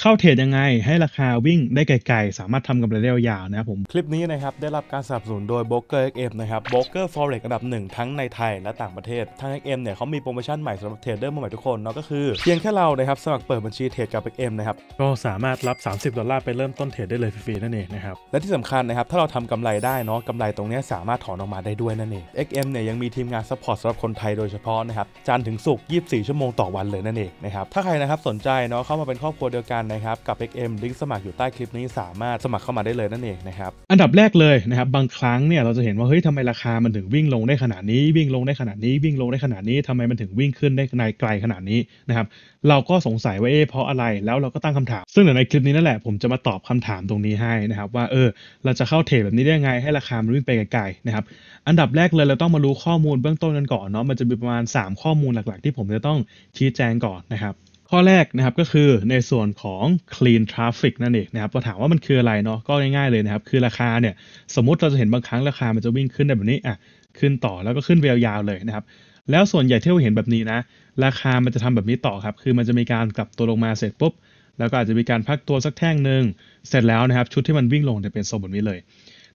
เข้าเทรดยังไงให้ราคาวิ่งได้ไกลๆสามารถทำกำไรได้ยาวนะครับผมคลิปนี้นะครับ ได้รับการสนับสนุนโดย Broker XM นะครับ Broker Forex อันดับหนึ่งทั้งในไทยและต่างประเทศทาง XM เนี่ยเขามีโปรโมชั่นใหม่สำหรับเทรดเดอร์มือใหม่ทุกคนเนาะก็คือเพียงแค่เรานะครับสมัครเปิดบัญชีเทรดกับ XM นะครับ ก็สามารถรับ 30 ดอลลาร์ไปเริ่มต้นเทรดได้เลยฟรีๆนั่นเองนะครับและที่สำคัญนะครับถ้าเราทำกำไรได้เนาะกำไรตรงนี้สามารถถอนออกมาได้ด้วยนั่นเอง XM เนี่ยยังมีทีมงานซัพพอร์ตสำหรับคนไทย โดยเฉพาะนะครับจันถึงศุกร์24 ชั่วโมงต่อวันเลยนั่นเองนะครับถ้าใครนะครับสนใจเนาะเข้ามาเป็นครอบครัวเดียวกันกันนะครับกับ XM ลิงก์สมัครอยู่ใต้คลิปนี้สามารถสมัครเข้ามาได้เลยนั่นเองนะครับอันดับแรกเลยนะครับบางครั้งเนี่ยเราจะเห็นว่าเฮ้ยทำไมราคามันถึงวิ่งลงได้ขนาดนี้ วิ่งลงได้ขนาดนี้วิ่งลงได้ขนาดนี้ทำไมมันถึงวิ่งขึ้นได้ในไกลขนาดนี้นะครับเราก็สงสัยว่าเอ๊ะเพราะอะไรแล้วเราก็ตั้งคำถามซึ่งในคลิปนี้นั่นแหละผมจะมาตอบคำถามตรงนี้ให้นะครับ ว่าเออเราจะเข้าเทรดแบบนี้ได้ยังไงให้ราคามันวิ่งไปไกลๆนะครับอันดับแรกเลยเราต้องมารู้ข้อมูลเบื้องต้นกันก่อนเนาะมันจะมีประมาณ 3 ข้อมูลหลักๆ ที่ผมจะต้องชี้แจงก่อนนะครับข้อแรกนะครับก็คือในส่วนของ clean traffic นั่นเองนะครับเราถามว่ามันคืออะไรเนาะก็ง่ายๆเลยนะครับคือราคาเนี่ยสมมติเราจะเห็นบางครั้งราคามันจะวิ่งขึ้นแบบนี้อ่ะขึ้นต่อแล้วก็ขึ้นยาวๆเลยนะครับแล้วส่วนใหญ่ที่เราเห็นแบบนี้นะ ราคามันจะทำแบบนี้ต่อครับ คือมันจะมีการกลับตัวลงมาเสร็จปุ๊บแล้วก็อาจจะมีการพักตัวสักแท่งหนึ่งเสร็จแล้วนะครับชุดที่มันวิ่งลงจะเป็นโซนแบบนี้เลย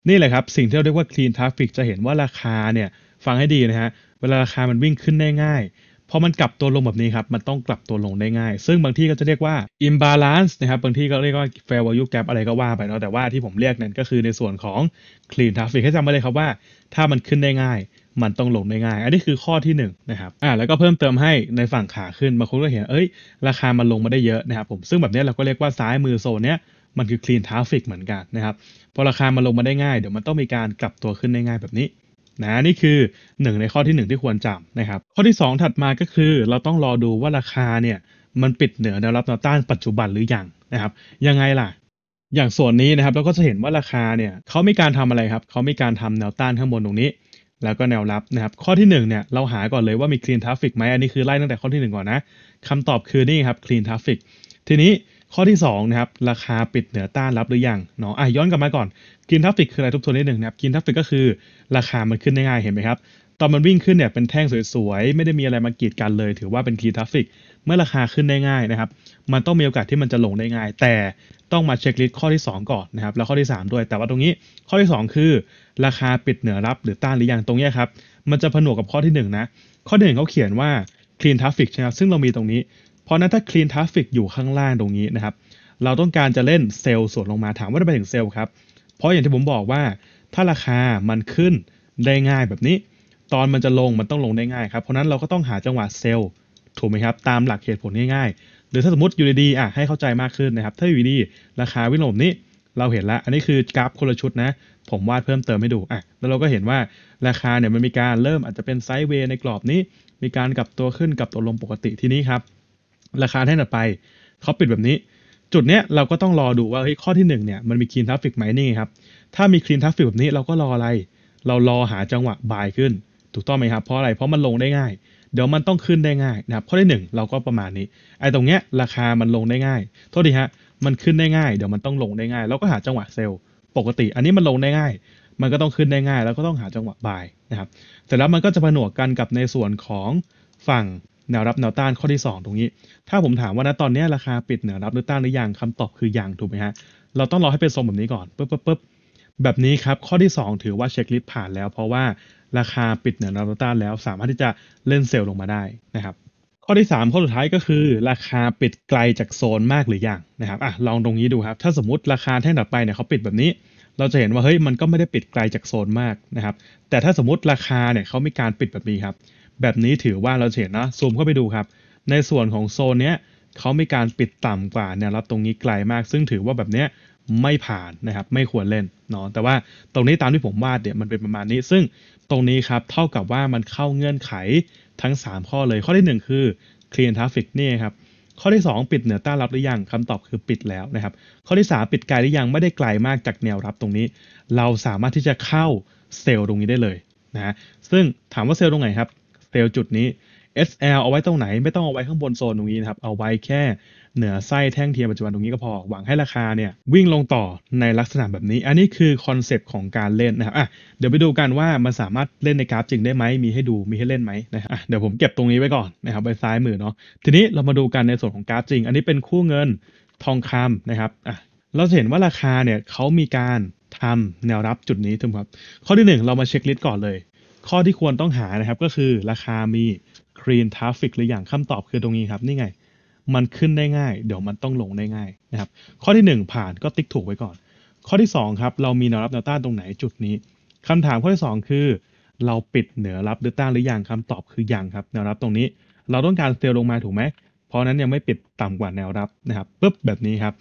นี่แหละครับสิ่งที่เราเรียกว่า clean traffic จะเห็นว่าราคาเนี่ยฟังให้ดีนะฮะเวลาราคามันวิ่งขึ้นได้ง่ายพอมันกลับตัวลงแบบนี้ครับ มันต้องกลับตัวลงได้ง่าย ซึ่งบางที่ก็จะเรียกว่า imbalance นะครับ บางที่ก็เรียกว่า fair value gap อะไรก็ว่าไปเนาะ แต่ว่าที่ผมเรียกนั่นก็คือในส่วนของ clean traffic ให้จำไว้เลยครับว่า ถ้ามันขึ้นได้ง่าย มันต้องลงได้ง่าย อันนี้คือข้อที่1นนะครับอ่าแล้วก็เพิ่มเติมให้ในฝั่งขาขึ้นบางคนก็เห็น เอ้ย ราคามันลงมาได้เยอะนะครับผม ซึ่งแบบนี้เราก็เรียกว่าซ้ายมือโซนเนี้ย มันคือ clean traffic เหมือนกันนะครับ พอราคามันลงมาได้ง่าย เดี๋ยวมันต้องมีการกลับตัวขึ้นได้ง่ายแบบนี้นะนี่คือ 1 ในข้อที่ 1 ที่ควรจำนะครับ ข้อที่ 2 ถัดมาก็คือเราต้องรอดูว่าราคาเนี่ยมันปิดเหนือแนวรับ แนวต้าน ปัจจุบันหรือยังนะครับยังไงล่ะ อย่างส่วนนี้นะครับเราก็จะเห็นว่าราคาเนี่ยเขามีการทำอะไรครับเขามีการทำแนวต้านข้างบนตรงนี้ แล้วก็แนวรับนะครับข้อที่1เนี่ย เราหาก่อนเลยว่ามีคลีนทราฟิกไหมอันนี้คือไล่ตั้งแต่ข้อที่ 1 ก่อนนะคำตอบคือนี่ครับคลีนทราฟิกทีนี้ข้อที่ 2 นะครับ ราคาปิดเหนือต้านรับหรือยังเนาะอ่ะย้อนกลับมาก่อนกินทัฟฟิกคืออะไรทุกทัวนิดหนึ่งนะครับกินทัฟฟิกก็คือราคามันขึ้นได้ง่ายเห็นไหมครับตอนมันวิ่งขึ้นเนี่ยเป็นแท่งสวยๆไม่ได้มีอะไรมากีดกันเลย ถือว่าเป็นคีนทัฟฟิกเมื่อราคาขึ้นได้ง่ายนะครับมันต้องมีโอกาสที่มันจะลงได้ง่าย แต่ต้องมาเช็คลิสต์ข้อที่ 2 ก่อนนะครับแล้วข้อที่ 3 ด้วย แต่ว่าตรงนี้ ข้อที่ 2 คือราคาปิดเหนือรับหรือต้านหรือยังตรงนี้ครับมันจะผนวกกับข้อที่1นะข้อที่1นเขาเขียนว่า clean traffic ใช่ไหมซึ่งเรามีตรงนี้เพราะนั้นถ้า clean traffic อยู่ข้างล่างตรงนี้นะครับ เราต้องการจะเล่นเซลล์ส่วนลงมาถามว่าจะไปถึงเซลล์ครับ เพราะอย่างที่ผมบอกว่า ถ้าราคามันขึ้นได้ง่ายแบบนี้ ตอนมันจะลงมันต้องลงได้ง่ายครับ เพราะนั้นเราก็ต้องหาจังหวะเซลล์ถูกไหมครับ ตามหลักเหตุผลง่ายๆ หรือถ้าสมมติอยู่ดีๆอ่ะให้เข้าใจมากขึ้นนะครับถ้าอยู่ดีราคาวิ่งลงนี้เราเห็นแล้ว อันนี้คือกราฟคนละชุดนะผมวาดเพิ่มเติมให้ดูอ่ะแล้วเราก็เห็นว่าราคาเนี่ยมันมีการเริ่มอาจจะเป็นไซด์เวย์ในกรอบนี้ มีการกลับตัวขึ้นกลับตัวลงปกติทีนี้ครับราคาแห่งต่ไปเขาปิดแบบนี้ จุดเนี้ยเราก็ต้องรอดูว่า เฮ้ย ข้อที่1เนี่ยมันมีคลีนทัฟฟิกไหมนี่ครับ ถ้ามีคลีนทัฟฟิกแบบนี้เราก็รออะไร เรารอหาจังหวะบายขึ้น ถูกต้องไหมครับ เพราะอะไร เพราะมันลงได้ง่าย เดี๋ยวมันต้องขึ้นได้ง่ายนะครับข้อที่ 1เราก็ประมาณนี้ ไอ้ตรงเนี้ยราคา มันลงได้ง่าย โทษทีฮะ มันขึ้นได้ง่าย เดี๋ยวมันต้องลงได้ง่ายเราก็หาจังหวะเซลล์ ปกติ อันนี้มันลงได้ง่าย มันก็ต้องขึ้นได้ง่าย แล้วก็ต้องหาจังหวะบายนะครับเสร็จแล้วมันก็จะผนวกกันกับในส่วนของฝั่งแนวรับแนวต้านข้อที่ 2 ตรงนี้ ถ้าผมถามว่าณตอนนี้ราคาปิดแนวรับหรือต้านหรือยังคำตอบคือ ยังถูกไหมฮะเราต้องรอให้เป็นทรงแบบนี้ก่อนปึ๊บปึ๊บป๊บแบบนี้ครับข้อที่ 2 ถือว่าเช็คลิสต์ผ่านแล้ว เพราะว่า ราคาปิดแนวรับรือต้านแล้ว สามารถที่จะเล่นเซลล์ลงมาได้นะครับ ข้อที่ 3 ข้อสุดท้ายก็คือราคาปิดไกลจากโซนมากหรือยังนะครับอ่ะลองตรงนี้ดูครับถ้าสมมติราคาแท่งถัดไปเนี่ยเขาปิดแบบนี้ เราจะเห็นว่าเฮ้ยมันก็ไม่ได้ปิดไกลจากโซนมากนะครับแต่ถ้าสมมติราคาเนี่ยเขามีการปิดแบบนี้ครับแบบนี้ถือว่าเราเห็นนะซูมเข้าไปดูครับ ในส่วนของโซนเนี้ยเขามีการปิดต่ำกว่าแนวรับตรงนี้ไกลมาก ซึ่งถือว่าแบบเนี้ยไม่ผ่านนะครับไม่ควรเล่นเนาะแต่ว่าตรงนี้ตามที่ผมวาดเนี่ยมันเป็นประมาณนี้ ซึ่งตรงนี้ครับเท่ากับว่ามันเข้าเงื่อนไขทั้ง 3 ข้อเลย ข้อที่ 1 คือ clean traffic นี่ครับ ข้อที่ 2 ปิดเหนือต้านรับหรือยังคำตอบคือปิดแล้วนะครับข้อที่3ปิดไกลหรือยังไม่ได้ไกลมากจากแนวรับ ตรงนี้เราสามารถที่จะเข้าเซลล์ตรงนี้ได้เลยนะซึ่งถามว่าเซลล์ตรงไหนครับเซลล์จุดนี้ SL เอาไว้ตรงไหนไม่ต้องเอาไว้ข้างบนโซนตรงนี้นะครับเอาไว้แค่ เหนือไส้แท่งเทียมปัจจุบันตรงนี้ก็พอ หวังให้ราคาเนี่ยวิ่งลงต่อในลักษณะแบบนี้ อันนี้คือคอนเซปต์ของการเล่นนะครับอ่ะเดี๋ยวไปดูกันว่ามันสามารถเล่นในกราฟจริงได้ไหมมีให้ดูมีให้เล่นไหมนะครับะเดี๋ยวผมเก็บตรงนี้ไว้ก่อนนะครับไปซ้ายมือเนาะทีนี้เรามาดูกันในส่วนของกราฟจริง อันนี้เป็นคู่เงินทองคำนะครับอ่ะเราเห็นว่าราคาเนี่ยเขามีการทำแนวรับจุดนี้ถูกครับข้อที่ 1 เรามาเช็คลิสต์ก่อนเลยข้อที่ควรต้องหานะครับก็คือราคามี Clean Traffic หรืออย่างคำตอบคือตรงนี้ครับนี่ไงมันขึ้นได้ง่าย เดี๋ยวมันต้องลงได้ง่ายนะครับข้อที่ 1 ผ่านก็ติ๊กถูกไว้ก่อน ข้อที่2ครับเรามีแนวรับแนวต้านตรงไหนจุดนี้คำถามข้อที่ 2 คือ เราปิดเหนือรับหรือต้านหรือยังคำตอบคือยังครับแนวรับตรงนี้ เราต้องการเซลลงมาถูกไหมเพราะนั้นยังไม่ปิดต่ำกว่าแนวรับนะครับปุ๊บแบบนี้ครับ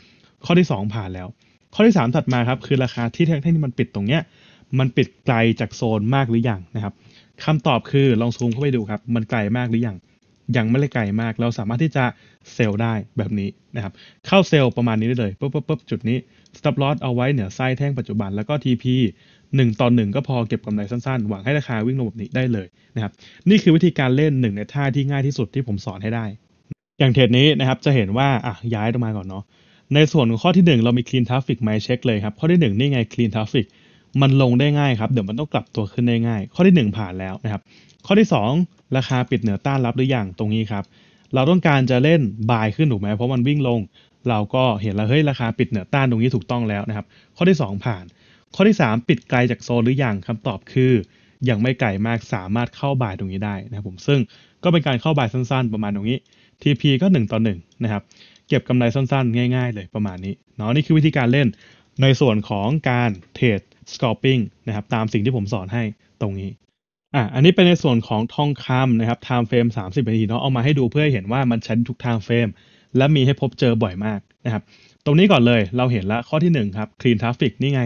ข้อที่ 2 ผ่านแล้ว ข้อที่ 3 ถัดมาครับคือราคาที่แท่งที่มันปิดตรงเนี้ยมันปิดไกลจากโซนมากหรือยังนะครับคำตอบคือลองซูมเข้าไปดูครับ มันไกลมากหรือยังยังไม่ได้ไกลมาก เราสามารถที่จะเซลล์ได้แบบนี้นะครับเข้าเซลล์ประมาณนี้ได้เลยปุ๊บปุ๊บปุ๊บจุดนี้ stop loss เอาไว้เหนือไส้แท่งปัจจุบัน แล้วก็ TP 1ต่อ1ก็พอเก็บกำไรสั้นๆ หวังให้ราคาวิ่งระแบบนี้ได้เลยนะครับนี่คือวิธีการเล่นหนึ่งในท่าที่ง่ายที่สุดที่ผมสอนให้ได้ อย่างเทรดนี้นะครับจะเห็นว่าอ่ะย้ายลงมาก่อนเนาะในส่วนของข้อที่ 1 เรามี clean traffic มเช็คเลยครับข้อที่1นี่ไง clean traffic มันลงได้ง่ายครับเดี๋ยวมันต้องกลับตัวขึ้นได้ง่ายข้อที่ 1 ผ่านแล้วนะครับข้อที่ 2 ราคาปิดเหนือต้านรับหรืออยังตรงนี้ครับเราต้องการจะเล่นบายขึ้นถูกไหมเพราะมันวิ่งลง เราก็เห็นแล้วเฮ้ยราคาปิดเหนือต้านตรงนี้ถูกต้องแล้วนะครับ ข้อที่ 2 ผ่าน ข้อที่ 3 ปิดไกลจากโซนหรืออยังคำตอบคือ ยังไม่ไกลมากสามารถเข้าบายตรงนี้ได้นะครับผมซึ่งก็เป็นการเข้าบายสั้นๆประมาณตรงนี้ TP ก็1ต่อ1นะครับเก็บกำไรสั้นๆ ง่าย ๆ เลยประมาณนี้เนาะนี่คือวิธีการเล่นในส่วนของการเทรดสกอ l ปิ้งนะครับตามสิ่งที่ผมสอนให้ตรงนี้อ่ะอันนี้เป็นในส่วนของทองคำนะครับไทม์เฟรม30นาทีเนาะเอามาให้ดูเพื่อให้เห็นว่ามันใช้ทุกไทม์เฟรมและมีให้พบเจอบ่อยมากนะครับ ตรงนี้ก่อนเลยเราเห็นละข้อที่ 1 ครับคลีนทราฟิกนี่ไง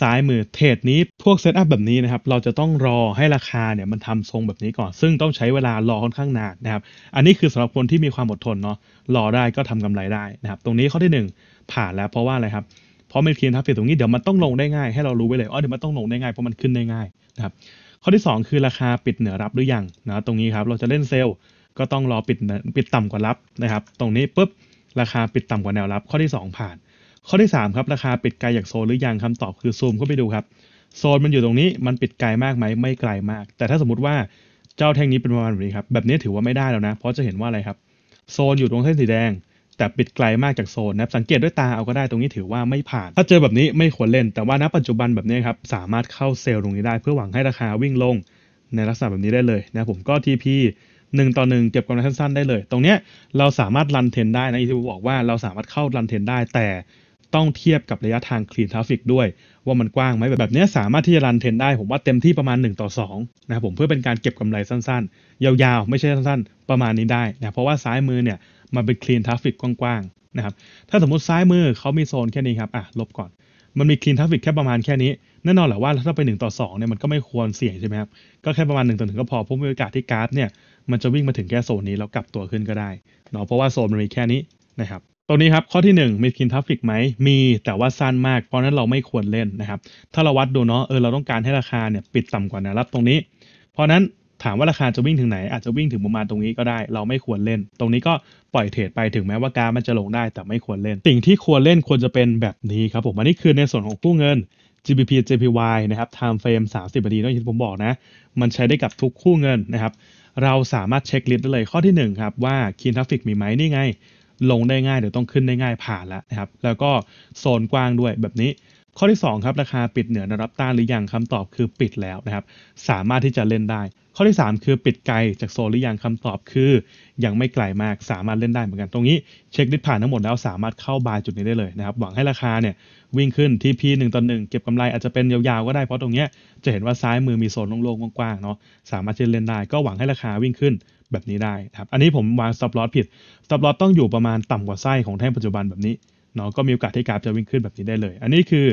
ซ้ายมือเทรดนี้พวกเซตอัพแบบนี้นะครับ เราจะต้องรอให้ราคาเนี่ยมันทำทรงแบบนี้ก่อนซึ่งต้องใช้เวลารอค่อนข้างนานนะครับอันนี้คือสำหรับคนที่มีความอดทนเนาะรอได้ก็ทำกำไรได้นะครับ ตรงนี้ข้อที่ 1 ผ่านแล้วเพราะว่าอะไรครับเพราะมมนเลีย์ทับเฟสตรงนี้เดี๋ยวมันต้องลงได้ง่ายให้เรารู้ไว้เลยอ๋อเดี๋ยวมันต้องลงได้ง่ายเพราะมันขึ้นได้ง่ายนะครับข้อที่ 2 คือราคาปิดเหนือรับหรือยังนะตรงนี้ครับเราจะเล่นเซลล์ ก็ต้องรอปิดปิดต่ำกว่ารับนะครับ ตรงนี้ปุ๊บราคาปิดต่ำกว่าแนวรับข้อที่ 2 ผ่าน ข้อที่3ครับราคาปิดไกลจากโซนหรือยังคำตอบคือซูมเข้าไปดูครับโซนมันอยู่ตรงนี้มันปิดไกลมากไหมไม่ไกลมาก แต่ถ้าสมมติว่าเจ้าแท่งนี้เป็นประมาณแบบนี้ครับแบบนี้ถือว่าไม่ได้แล้วนะ เพราะจะเห็นว่าอะไรครับโซนอยู่ตรงเส้นสีแดงแต่ปิดไกลมากจากโซนนะสังเกตด้วยตาเอาก็ได้ตรงนี้ถือว่าไม่ผ่าน ถ้าเจอแบบนี้ไม่ควรเล่นแต่ว่าณปัจจุบันแบบนี้ครับสามารถเข้าเซลล์ตรงนี้ได้ เพื่อหวังให้ราคาวิ่งลงในลักษณะแบบนี้ได้เลยนะผมก็ TP 1ต่อ 1เก็บกำไรสั้นๆได้เลย ตรงนี้เราสามารถรันเทนได้นะที่ผมบอกว่าเราสามารถเข้ารันเทนได้แต่ต้องเทียบกับระยะทางคลีนทราฟิกด้วย ว่ามันกว้างไหมแบบนี้สามารถที่จะรันเทนได้ ผมว่าเต็มที่ประมาณ 1 ต่อ 2 นะครับผมเพื่อเป็นการเก็บกำไรสั้นๆ ยาว ๆ ไม่ใช่สั้นๆ ประมาณนี้ได้นะเพราะว่าซ้ายมือเนี่ย มันเป็นคลีนทราฟิกกว้างๆนะครับถ้าสมมติซ้ายมือเขามีโซนแค่นี้ครับ อ่ะ ลบก่อน มันมีคลีนทราฟิกแค่ประมาณแค่นี้แน่นอนแหละว่าถ้าไป1ต่อ2เนี่ยมันก็ไม่ควรเสี่ยงใช่ไหมครับก็แค่ประมาณ1ต่อหนึ่งก็พอเพราะมีโอกาสที่การาฟเนี่ยมันจะวิ่งมาถึงแค่โซนนี้แล้วกลับตัวขึ้นก็ได้เนาะเพราะว่าโซนมันมีแค่นี้นะครับรงนี้ครับข้อที่ 1 มีสกินทัฟฟิกไหมมีแต่ว่าสั้นมาก เพราะนั้นเราไม่ควรเล่นนะครับถ้าเราวัดดูเนาะเออเราต้องการให้ราคาเนี่ยปิดต่ำกว่าแนวรับตรงนี้ เพราะนั้นถามว่าราคาจะวิ่งถึงไหนอาจจะวิ่งถึงประมาณตรงนี้ก็ได้เราไม่ควรเล่น ตรงนี้ก็ปล่อยเทรดไปถึงแม้ว่าการมันจะลงได้แต่ไม่ควรเล่นสิ่งที่ควรเล่นควรจะเป็นแบบนี้ครับผมอันนี้คือในส่วนของกู้เงิน GBP JPY นะครับ time frame 30 นาทีต้องที่ผมบอกนะมันใช้ได้กับทุกคู่เงินนะครับเราสามารถเช็คลิสต์ได้เลยข้อที่1ครับว่าคีนทัฟฟิกมีไหมนี่ไงลงได้ง่ายหรือต้องขึ้นได้ง่ายผ่านแล้วนะครับแล้วก็โซนกว้างด้วยแบบนี้ ข้อที่2ครับราคาปิดเหนือแนวรับต้านหรือยังคำตอบคือปิดแล้วนะครับสามารถที่จะเล่นได้ ข้อที่3คือปิดไกลจากโซนหรือยังคำตอบคือ ยังไม่ไกลมากสามารถเล่นได้เหมือนกันตรงนี้เช็คดิสผ่านทั้งหมดแล้วสามารถเข้าบายจุดนี้ได้เลยนะครับหวังให้ราคาเนี่ยวิ่งขึ้นที่พีหนึ่งต่อหนึ่งเก็บกำไรอาจจะเป็นยาวๆก็ได้เพราะตรงนี้จะเห็นว่าซ้ายมือมีโซนโล่งๆกว้างๆเนาะสามารถจะเล่นได้ก็หวังให้ราคาวิ่งขึ้นแบบนี้ได้ครับ อันนี้ผมวางสต็อปลอ s ผิดสต็อปลอ s ต้องอยู่ประมาณต่ำกว่าไส้ของแท่งปัจจุบันแบบนี้เนาะก็มีโอกาสที่กราฟจะวิ่งขึ้นแบบนี้ได้เลย อันนี้คือ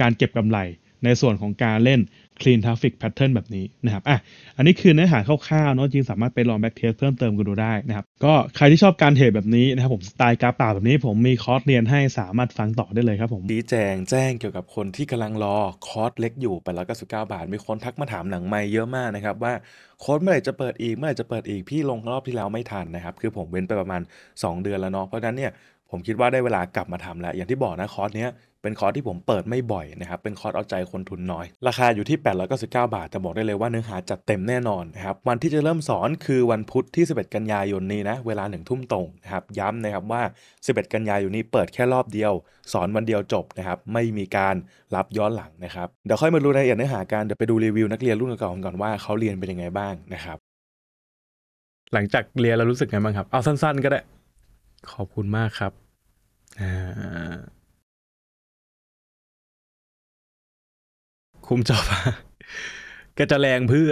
การเก็บกำไรในส่วนของการเล่น Clean Traffic Pattern แบบนี้นะครับ อ่ะ อันนี้คือเนื้อหาคร่าวๆเนาะ จริงสามารถไปลองแบ็กเทสเพิ่มเติมกันดูได้นะครับ ก็ใครที่ชอบการเทรดแบบนี้นะครับผมสไตล์กราฟเปล่าแบบนี้ผมมีคอร์สเรียนให้สามารถฟังต่อได้เลยครับผมชี้แจงแจ้งเกี่ยวกับคนที่กำลังรอคอร์สเล็กอยู่ไปแล้วก็สิบเก้าบาท มีคนทักมาถามหนังไม่เยอะมากนะครับว่าโค้ดเมื่อไหร่จะเปิดอีก เมื่อไหร่จะเปิดอีก พี่ลงรอบที่แล้วไม่ทันนะครับ คือผมเว้นไปประมาณ 2 เดือนแล้วเนาะ เพราะนั้นเนี่ยผมคิดว่าได้เวลากลับมาทำแล้วอย่างที่บอกนะคอร์สเนี้ยเป็นคอร์สที่ผมเปิดไม่บ่อยนะครับ เป็นคอร์สเอาใจคนทุน น้อย ราคาอยู่ที่ 899บาทแต่บอกได้เลยว่าเนื้อหาจัดเต็มแน่นอนนะครับวันที่จะเริ่มสอนคือวันพุธที่ 11 กันยายนนี้นะเวลา1ทุ่มตรงนะครับย้ำนะครับว่า 11 กันยายนนี้เปิดแค่รอบเดียว สอนวันเดียวจบนะครับไม่มีการรับย้อนหลังนะครับเดี๋ยวค่อยมาดูรายละเอียดเนื้อหาการเดี๋ยวไปดูรีวิว นักเรียนรุ่นเก่าก่อนว่าเขาเรียนเป็นยังไงบ้างนะครับ หลังจากเรียนล้วรู้สึกไงบ้างครับเอาสั้นๆ ก็ได้ขอบคุณมากครับคุ้มจอบก็จะแรงเพื่อ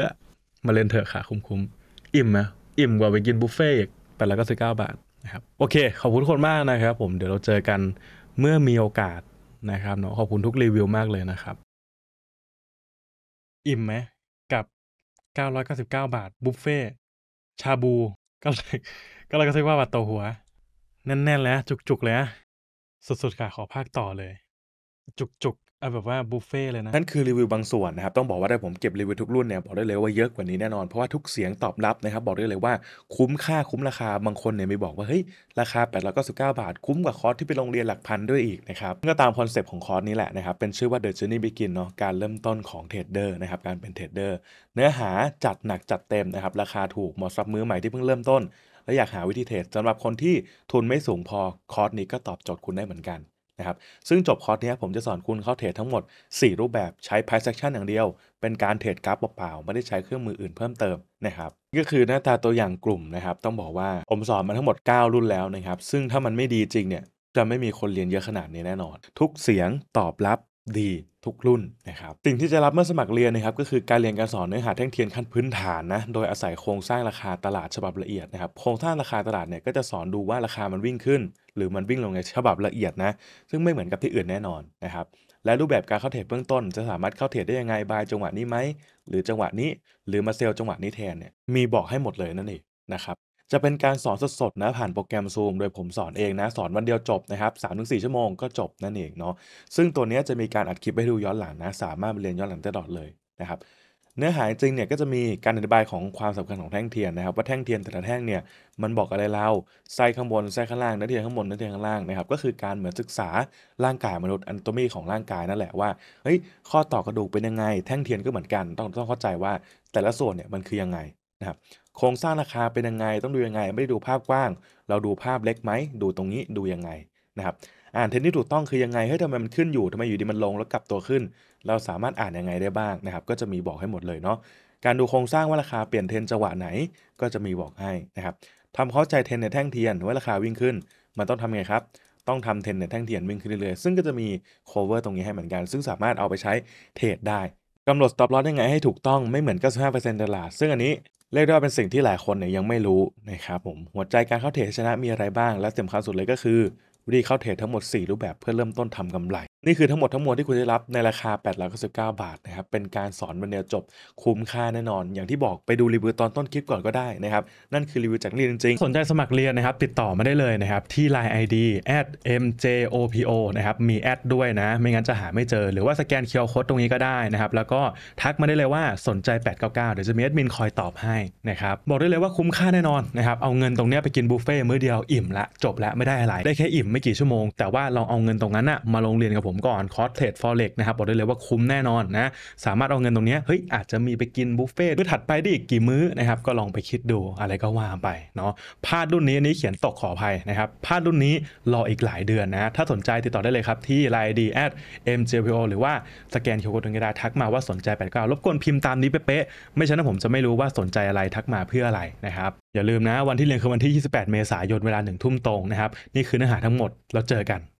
มาเล่นเถอะค่ะคุ้มๆอิ่มหะอิ่มกว่าไปกินบุฟเฟ่ต์แปดร้อยเก้าสิบเก้าบาทนะครับ โอเคขอบคุณคนมากนะครับ ผม เดี๋ยวเราเจอกันเมื่อมีโอกาสนะครับเนาะขอบคุณทุกรีวิวมากเลยนะครับ อิ่มไหมกับเเกก้้้ารอยาสิบาทบุฟเฟ่ชาบู ก็เลยก็เลยก็ซื้อว่าบาทต่อหัวแน่นๆแล้วจุกๆเลยนะสุดๆค่ะขอภาคต่อเลย จุกๆเอาแบบว่าบุฟเฟ่เลยนะนั่นคือรีวิวบางส่วนนะครับต้องบอกว่าได้ผมเก็บรีวิวทุกรุ่นเนี่ยบอกได้เลยว่าเยอะกว่านี้แน่นอน เพราะว่าทุกเสียงตอบรับนะครับ บอกได้เลยว่าคุ้มค่าคุ้มราคาบางคนเนี่ยไม่บอกว่าเฮ้ยราคา8ปดร้อยกสิบเก้าบาทคุ้มกว่าคอร์สที่ไปโรงเรียนหลักพันด้วยอีกนะครับก็ตามคอนเซปต์ของคอร์สนี้แหละนะครับเป็นชื่อว่า The Journey Begin เนาะการเริ่มต้นของเทรดเดอร์นะครับการเป็นเทรดเดอร์เนื้อหาจัดหนักจัดเต็มนะครับ ราคาถูกเหมาะสำหรับมือใหม่ที่เพิ่งเริ่มต้นและอยากหาวิธีเทรดสำหรับคนที่ทุนไม่สูงพอคอร์สนี้ก็ตอบโจทย์คุณได้เหมือนกันนะครับซึ่งจบคอร์สนี้ผมจะสอนคุณเข้าเทรดทั้งหมด 4 รูปแบบใช้ price action อย่างเดียว เป็นการเทรดกราฟเปล่าๆไม่ได้ใช้เครื่องมืออื่นเพิ่มเติมนะครับก็คือหน้าตาตัวอย่างกลุ่มนะครับต้องบอกว่าผมสอนมาทั้งหมด 9 รุ่นแล้วนะครับซึ่งถ้ามันไม่ดีจริงเนี่ยจะไม่มีคนเรียนเยอะขนาดนี้แน่นอน ทุกเสียงตอบรับดีทุกรุ่นนะครับสิ่งที่จะรับเมื่อสมัครเรียนนะครับ ก็คือการเรียนการสอนเนื้อหาแท่งเทียนขั้นพื้นฐานนะโดยอาศัยโครงสร้างราคาตลาดฉบับละเอียดนะครับ โครงสร้างราคาตลาดเนี่ยก็จะสอนดูว่าราคามันวิ่งขึ้น หรือมันวิ่งลงในฉบับละเอียดนะซึ่งไม่เหมือนกับที่อื่นแน่นอนนะครับ และรูปแบบการเข้าเทรดเบื้องต้น จะสามารถเข้าเทรดได้ยังไงบายจังหวะนี้ไหมหรือจังหวะนี้หรือมาเซลจังหวะนี้แทนเนี่ยมีบอกให้หมดเลยนั่นเองนะครับจะเป็นการสอนสดๆนะผ่านโปรแกรม Zoom โดยผมสอนเองนะสอนวันเดียวจบนะครับสามถึงสี่ชั่วโมงก็จบนั่นเองเนาะซึ่งตัวนี้จะมีการอัดคลิปให้ดูย้อนหลังนะสามารถ เรียนย้อนหลังได้ตลอดเลยนะครับเนื้อหาจริงเนี่ยก็จะมีการอธิบายของความสำคัญของแท่งเทียนนะครับว่าแท่งเทียนแต่ละแท่งเนี่ยมันบอกอะไรเราไส้ข้างบนไส้ข้างล่างนื้อเทียนข้างบนนื้อเทียนข้างล่างนะครับก็คือการเหมือนศึกษาร่างกายมนุษย์อันโตมีของร่างกายนั่นแหละว่าเฮ้ยข้อต่อกระดูกเป็นยังไงแท่งเทียนก็เหมือนกันต้องต้องเข้าใจว่าแต่ละส่วนเนี่ยมันคือยังไงนะครับโครงสร้างราคาเป็นยังไงต้องดูยังไง ไม่ได้ดูภาพกว้าง เราดูภาพเล็กไหมดูตรงนี้ดูยังไงนะครับอ่านเทนนที่ถูกต้องคือยังไงเฮ้ยทำไมมันขึ้นอยู่ทำไมอยู่ดีมันลงแล้วกลับตัวขึ้น เราสามารถอ่านยังไงได้บ้างนะครับก็จะมีบอกให้หมดเลยเนาะการดูโครงสร้างว่าราคาเปลี่ยนเทนจังหวะไหน ก็จะมีบอกให้นะครับทำเข้าใจเทนในแท่งเทียน ว่าราคาวิ่งขึ้นมันต้องทำไงครับต้องทำเทนในแท่งเทียนวิ่งขึ้นเรื่อยๆซึ่งก็จะมี cover ตรงนี้ให้เหมือนกัน ซึ่งสามารถเอาไปใช้เทรดได้กำหนด stop loss ยังไงให้ถูกต้องไม่เหมือน95%ตลาด ซึ่งอันนี้เรียกได้ว่าเป็นสิ่งที่หลายคนเนี่ยยังไม่รู้นะครับผมหัวใจการเข้าเทรดชนะมีอะไรบ้าง และสำคัญสุดเลยก็คือวิธีเข้าเทรดทั้งหมด 4 รูปแบบเพื่อเริ่มต้นทำกำไรนี่คือทั้งหมดทั้งมวลที่คุณได้รับ ในราคา 899 บาทนะครับ เป็นการสอนบรรเดียวจบคุ้มค่าแน่นอน อย่างที่บอกไปดูรีวิวตอนต้นคลิปก่อนก็ได้นะครับ นั่นคือรีวิวจากเรียนจริงสนใจสมัครเรียนนะครับติดต่อมาได้เลยนะครับ ที่ Line ID @mjopo นะครับมีแอดด้วยนะ ไม่งั้นจะหาไม่เจอ หรือว่าสแกนเคอร์โค้ดตรงนี้ก็ได้นะครับแล้วก็ทักมาได้เลยว่าสนใจ 899เดี๋ยวจะมีแอดมินคอยตอบให้นะครับบอกได้เลยว่าคุ้มค่าแน่นอนนะครับเอาเงินตรงนี้ไปกินบุฟเฟ่ต์มื้อเดียวอิ่มละจบละไม่ได้อะไรได้แค่อิ่มไม่กี่ชั่วโมงแต่ว่าลองเอาเงินตรงนั้นนะมาลงเรียนกับผมผมก่อนคอร์สเทรดฟอเร็กนะครับบอกได้เลยว่าคุ้มแน่นอนนะ สามารถเอาเงินตรงนี้เฮ้ย อาจจะมีไปกินบุฟเฟ่ต์มื้อถัดไปได้อีกกี่มื้อนะครับ ก็ลองไปคิดดูอะไรก็ว่าไป เนาะพาดรุ่นนี้นี้เขียนตกขออภัยนะครับพาดรุ่นนี้รออีกหลายเดือนนะถ้าสนใจติดต่อได้เลยครับ ที่ไลน์ดีแอดเอ็มเจพีโอหรือว่าสแกนคิวโค้ดตรงนี้ได้ทักมาว่าสนใจแปดเก้ารบกวนพิมพ์ตามนี้เป๊ะๆไม่ฉะนั้นผมจะไม่รู้ว่าสนใจอะไรทักมาเพื่ออะไรนะครับอย่าลืมนะวันที่เรียนคือวันที่28เมษายนเวลา1ทุ่มตรงนะครับนี่คือเนื้อหาทั้งหมดแล้วเจอกัน